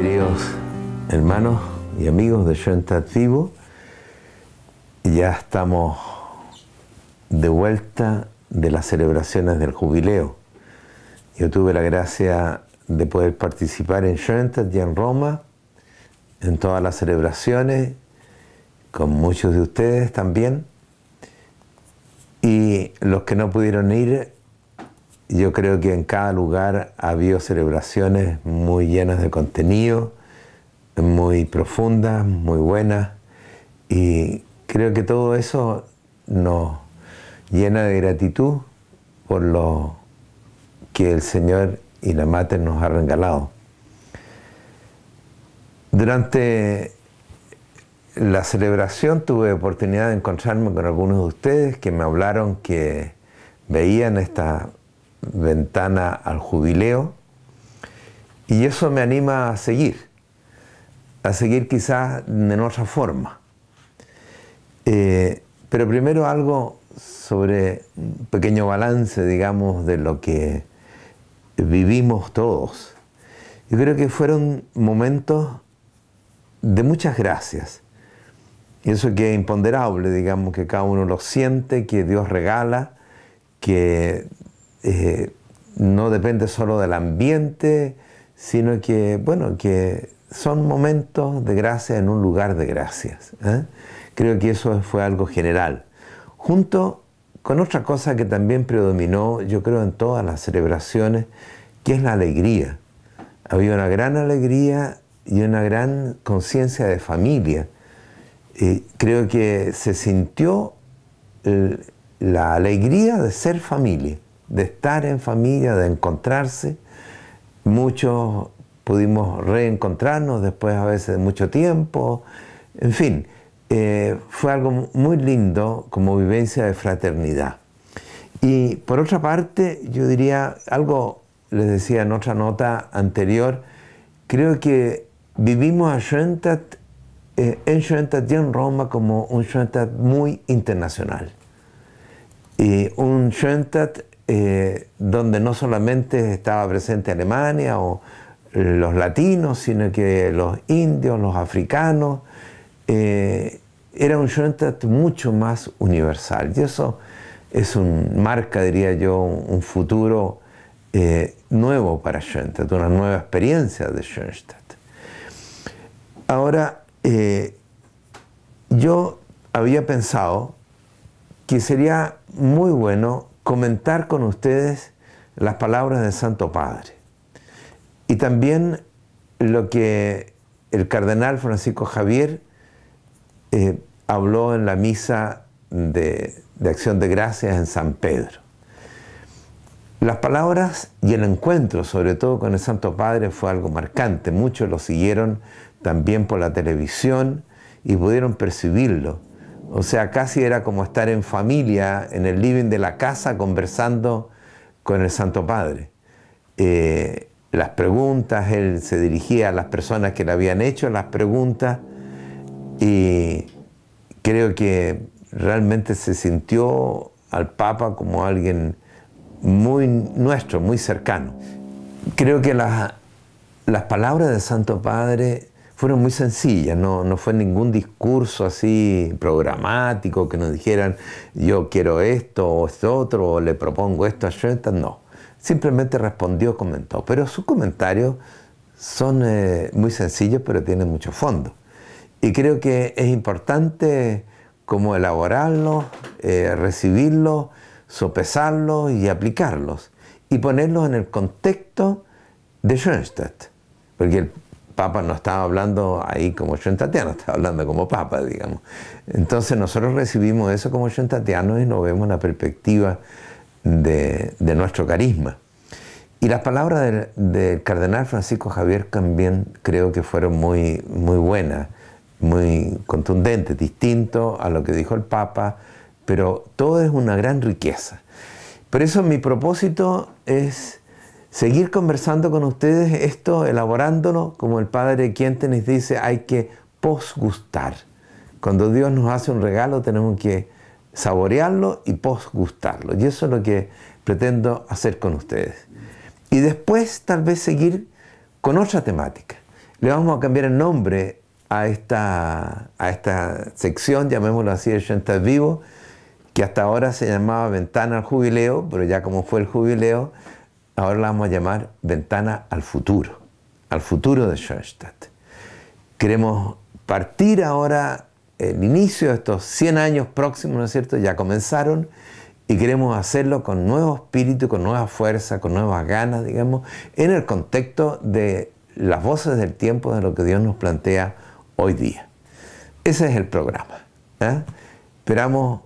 queridos hermanos y amigos de yo Vivo, ya estamos de vuelta de las celebraciones del jubileo. Yo tuve la gracia de poder participar en Shentat y en Roma, en todas las celebraciones, con muchos de ustedes también. Y los que no pudieron ir yo creo que en cada lugar ha habido celebraciones muy llenas de contenido, muy profundas, muy buenas, y creo que todo eso nos llena de gratitud por lo que el Señor y la Mater nos ha regalado. Durante la celebración tuve oportunidad de encontrarme con algunos de ustedes que me hablaron que veían esta ventana al jubileo y eso me anima a seguir, a seguir quizás en otra forma. Eh, pero primero algo sobre un pequeño balance, digamos, de lo que vivimos todos. Yo creo que fueron momentos de muchas gracias. Y eso que es imponderable, digamos, que cada uno lo siente, que Dios regala, que eh, no depende solo del ambiente, sino que, bueno, que son momentos de gracia en un lugar de gracias. ¿eh? Creo que eso fue algo general. Junto con otra cosa que también predominó, yo creo, en todas las celebraciones, que es la alegría. Había una gran alegría y una gran conciencia de familia. creo que se sintió la alegría de ser familia de estar en familia, de encontrarse. Muchos pudimos reencontrarnos después a veces de mucho tiempo. En fin, eh, fue algo muy lindo como vivencia de fraternidad. Y por otra parte, yo diría algo, les decía en otra nota anterior, creo que vivimos a Schoenstatt, eh, en Schoenstatt y en Roma como un Schoenstatt muy internacional. Y eh, un Schoenstatt eh, donde no solamente estaba presente Alemania o los latinos, sino que los indios, los africanos. Eh, era un Schoenstatt mucho más universal. Y eso es un marca, diría yo, un futuro eh, nuevo para Schoenstatt, una nueva experiencia de Schoenstatt. Ahora, yo había pensado que sería muy bueno comentar con ustedes las palabras del Santo Padre y también lo que el cardenal Francisco Javier eh, habló en la misa de acción de gracias en San Pedro. Las palabras y el encuentro, sobre todo con el Santo Padre, fue algo marcante. Muchos lo siguieron también por la televisión y pudieron percibirlo o sea, casi era como estar en familia, en el living de la casa, conversando con el Santo Padre. Eh, las preguntas, él se dirigía a las personas que le habían hecho las preguntas y creo que realmente se sintió al Papa como alguien muy nuestro, muy cercano. Creo que las palabras del Santo Padre fueron muy sencillas, no, fue ningún discurso así programático que nos dijeran yo quiero esto o esto otro o le propongo esto a Schoenstatt, no. Simplemente respondió, comentó, pero sus comentarios son eh, muy sencillos pero tienen mucho fondo. Y creo que es importante como elaborarlos, eh, recibirlos, sopesarlos y aplicarlos y ponerlos en el contexto de Schoenstatt, porque Papa no estaba hablando ahí como yo tatiano, estaba hablando como Papa, digamos. Entonces nosotros recibimos eso como yo tatiano y nos vemos la perspectiva de, nuestro carisma. Y las palabras del, cardenal Francisco Javier también creo que fueron muy, muy buenas, muy contundentes, distinto a lo que dijo el Papa, pero todo es una gran riqueza. Por eso mi propósito es seguir conversando con ustedes esto, elaborándolo, como el padre Tenis dice, hay que posgustar. Cuando Dios nos hace un regalo tenemos que saborearlo y posgustarlo. Y eso es lo que pretendo hacer con ustedes. Y después tal vez seguir con otra temática. Le vamos a cambiar el nombre a esta, a esta sección, llamémoslo así, el Gente Vivo, que hasta ahora se llamaba Ventana al Jubileo, pero ya como fue el jubileo, ahora la vamos a llamar ventana al futuro, al futuro de Schoenstatt. Queremos partir ahora el inicio de estos 100 años próximos, ¿no es cierto? Ya comenzaron y queremos hacerlo con nuevo espíritu, con nueva fuerza, con nuevas ganas, digamos, en el contexto de las voces del tiempo, de lo que Dios nos plantea hoy día. Ese es el programa. ¿eh? Esperamos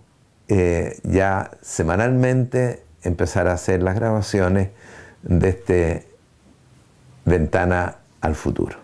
eh, ya semanalmente empezar a hacer las grabaciones de esta ventana al futuro.